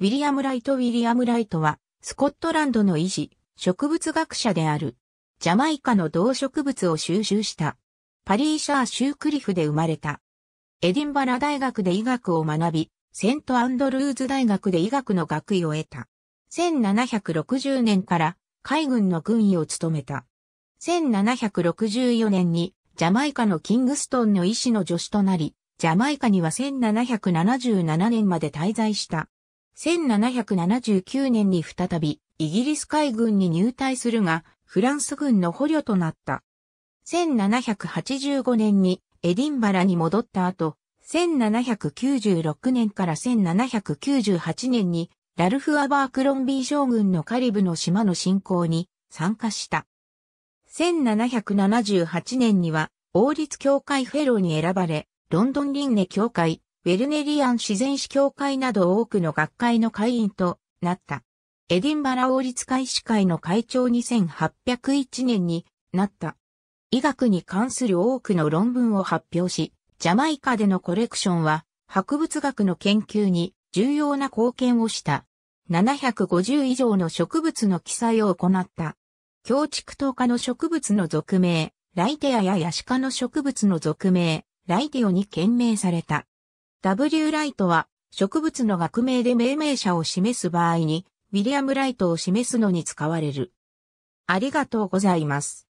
ウィリアム・ライト・ウィリアム・ライトは、スコットランドの医師、植物学者である。ジャマイカの動植物を収集した。パリーシャー・シュークリフで生まれた。エディンバラ大学で医学を学び、セント・アンドルーズ大学で医学の学位を得た。1760年から海軍の軍医を務めた。1764年にジャマイカのキングストンの医師の助手となり、ジャマイカには1777年まで滞在した。1779年に再びイギリス海軍に入隊するが、フランス軍の捕虜となった。1785年にエディンバラに戻った後、1796年から1798年にラルフ・アバークロンビー将軍のカリブの島の侵攻に参加した。1778年には王立教会フェローに選ばれ、ロンドン輪ネ教会、ウェルネリアン自然史協会など多くの学会の会員となった。エディンバラ王立会士会の会長2801年になった。医学に関する多くの論文を発表し、ジャマイカでのコレクションは博物学の研究に重要な貢献をした。750以上の植物の記載を行った。強畜等科の植物の属名、ライテアやヤシ科の植物の属名、ライテオに懸命された。W ライトは植物の学名で命名者を示す場合に、ウィリアム・ライトを示すのに使われる。ありがとうございます。